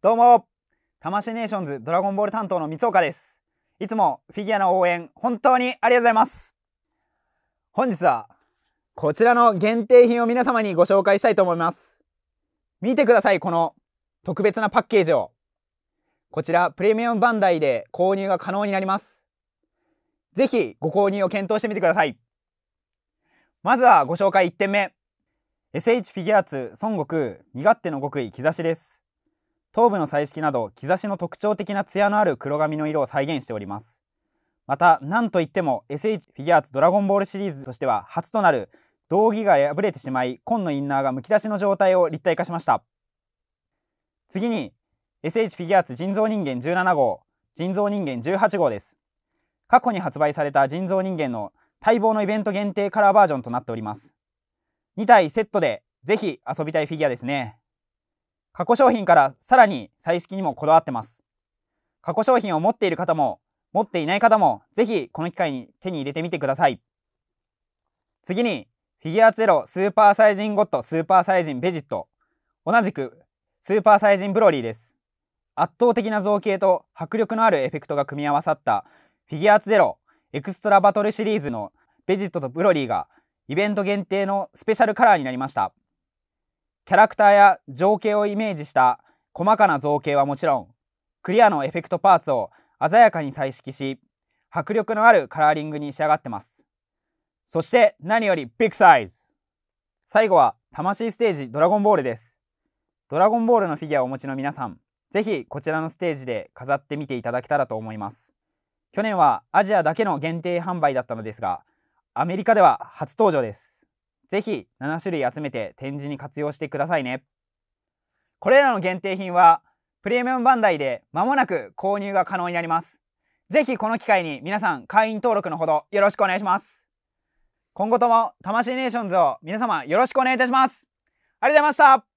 どうも魂ネーションズドラゴンボール担当の三岡です。いつもフィギュアの応援本当にありがとうございます本日はこちらの限定品を皆様にご紹介したいと思います。見てください、この特別なパッケージを。こちらプレミアムバンダイで購入が可能になります。ぜひご購入を検討してみてください。まずはご紹介1点目。SH フィギュアーツ孫悟空身勝手の極意兆しです。頭部の彩色など兆しの特徴的な艶のある黒髪の色を再現しておりますまた何といっても SH フィギュアーツドラゴンボールシリーズとしては初となる道着が破れてしまい紺のインナーがむき出しの状態を立体化しました次に SH フィギュアーツ人造人間17号人造人間18号です過去に発売された人造人間の待望のイベント限定カラーバージョンとなっております2体セットでぜひ遊びたいフィギュアですね過去商品からさらに彩色にもこだわってます。過去商品を持っている方も、持っていない方も、ぜひこの機会に手に入れてみてください。次に、フィギュアゼロスーパーサイジンゴッドスーパーサイジンベジット。同じく、スーパーサイジンブロリーです。圧倒的な造形と迫力のあるエフェクトが組み合わさったフィギュアーツゼロエクストラバトルシリーズのベジットとブロリーがイベント限定のスペシャルカラーになりました。キャラクターや情景をイメージした細かな造形はもちろんクリアのエフェクトパーツを鮮やかに彩色し迫力のあるカラーリングに仕上がってますそして何よりビッグサイズ最後は魂ステージドラゴンボールですドラゴンボールのフィギュアをお持ちの皆さんぜひこちらのステージで飾ってみていただけたらと思います去年はアジアだけの限定販売だったのですがアメリカでは初登場ですぜひ7種類集めて展示に活用してくださいね。これらの限定品はプレミアムバンダイで間もなく購入が可能になります。ぜひこの機会に皆さん会員登録のほどよろしくお願いします。今後とも魂ネーションズを皆様よろしくお願いいたします。ありがとうございました。